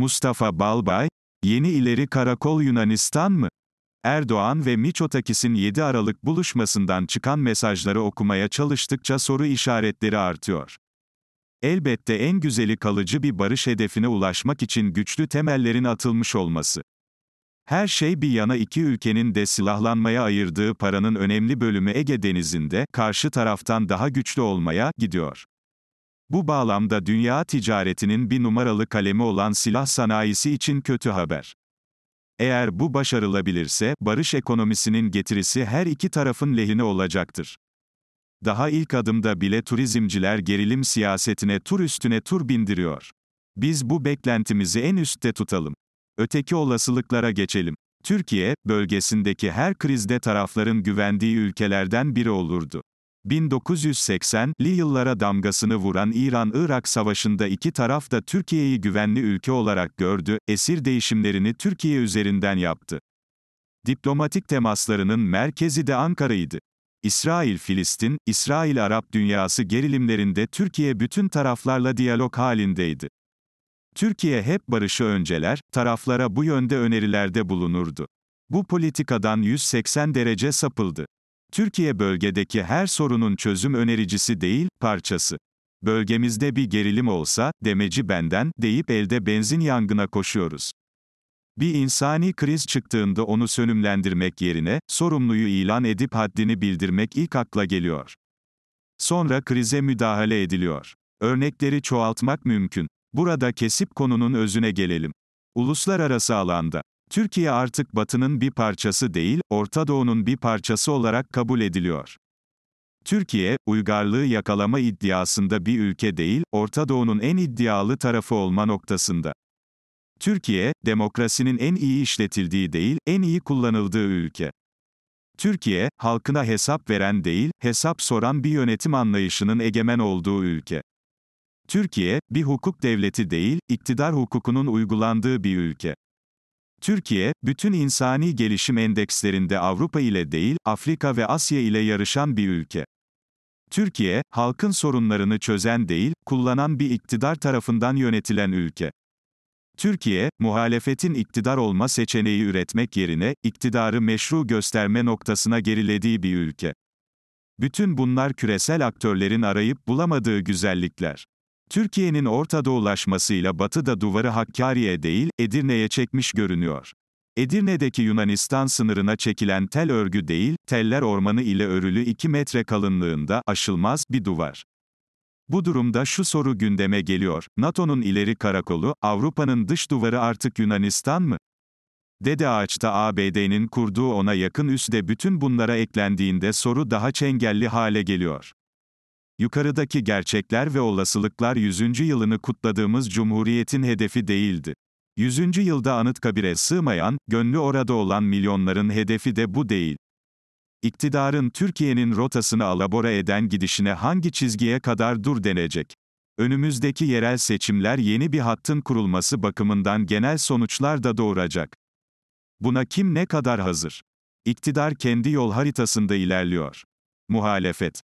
Mustafa Balbay, Yeni ileri Karakol Yunanistan mı? Erdoğan ve Miçotakis'in 7 Aralık buluşmasından çıkan mesajları okumaya çalıştıkça soru işaretleri artıyor. Elbette en güzeli kalıcı bir barış hedefine ulaşmak için güçlü temellerin atılmış olması. Her şey bir yana iki ülkenin de silahlanmaya ayırdığı paranın önemli bölümü Ege Denizi'nde karşı taraftan daha güçlü olmaya gidiyor. Bu bağlamda dünya ticaretinin bir numaralı kalemi olan silah sanayisi için kötü haber. Eğer bu başarılabilirse, barış ekonomisinin getirisi her iki tarafın lehine olacaktır. Daha ilk adımda bile turizmciler gerilim siyasetine tur üstüne tur bindiriyor. Biz bu beklentimizi en üstte tutalım. Öteki olasılıklara geçelim. Türkiye, bölgesindeki her krizde tarafların güvendiği ülkelerden biri olurdu. 1980'li yıllara damgasını vuran İran-Irak Savaşı'nda iki taraf da Türkiye'yi güvenli ülke olarak gördü, esir değişimlerini Türkiye üzerinden yaptı. Diplomatik temaslarının merkezi de Ankara'ydı. İsrail-Filistin, İsrail-Arap dünyası gerilimlerinde Türkiye bütün taraflarla diyalog halindeydi. Türkiye hep barışı önceler, taraflara bu yönde önerilerde bulunurdu. Bu politikadan 180 derece sapıldı. Türkiye bölgedeki her sorunun çözüm önericisi değil, parçası. Bölgemizde bir gerilim olsa, demeci benden, deyip elde benzin yangına koşuyoruz. Bir insani kriz çıktığında onu sönümlendirmek yerine, sorumluyu ilan edip haddini bildirmek ilk akla geliyor. Sonra krize müdahale ediliyor. Örnekleri çoğaltmak mümkün. Burada kesip konunun özüne gelelim. Uluslararası alanda Türkiye artık Batı'nın bir parçası değil, Orta Doğu'nun bir parçası olarak kabul ediliyor. Türkiye, uygarlığı yakalama iddiasında bir ülke değil, Orta Doğu'nun en iddialı tarafı olma noktasında. Türkiye, demokrasinin en iyi işletildiği değil, en iyi kullanıldığı ülke. Türkiye, halkına hesap veren değil, hesap soran bir yönetim anlayışının egemen olduğu ülke. Türkiye, bir hukuk devleti değil, iktidar hukukunun uygulandığı bir ülke. Türkiye, bütün insani gelişim endekslerinde Avrupa ile değil, Afrika ve Asya ile yarışan bir ülke. Türkiye, halkın sorunlarını çözen değil, kullanan bir iktidar tarafından yönetilen ülke. Türkiye, muhalefetin iktidar olma seçeneği üretmek yerine, iktidarı meşru gösterme noktasına gerilediği bir ülke. Bütün bunlar küresel aktörlerin arayıp bulamadığı güzellikler. Türkiye'nin Orta Doğulaşmasıyla Batı'da duvarı Hakkari'ye değil, Edirne'ye çekmiş görünüyor. Edirne'deki Yunanistan sınırına çekilen tel örgü değil, teller ormanı ile örülü 2 metre kalınlığında aşılmaz bir duvar. Bu durumda şu soru gündeme geliyor, NATO'nun ileri karakolu, Avrupa'nın dış duvarı artık Yunanistan mı? Dede Ağaç'ta ABD'nin kurduğu ona yakın üsde bütün bunlara eklendiğinde soru daha çengelli hale geliyor yukarıdaki gerçekler ve olasılıklar 100. yılını kutladığımız Cumhuriyet'in hedefi değildi. 100. yılda Anıtkabir'e sığmayan, gönlü orada olan milyonların hedefi de bu değil. İktidarın Türkiye'nin rotasını alabora eden gidişine hangi çizgiye kadar dur denecek? Önümüzdeki yerel seçimler yeni bir hattın kurulması bakımından genel sonuçlar da doğuracak. Buna kim ne kadar hazır? İktidar kendi yol haritasında ilerliyor. Muhalefet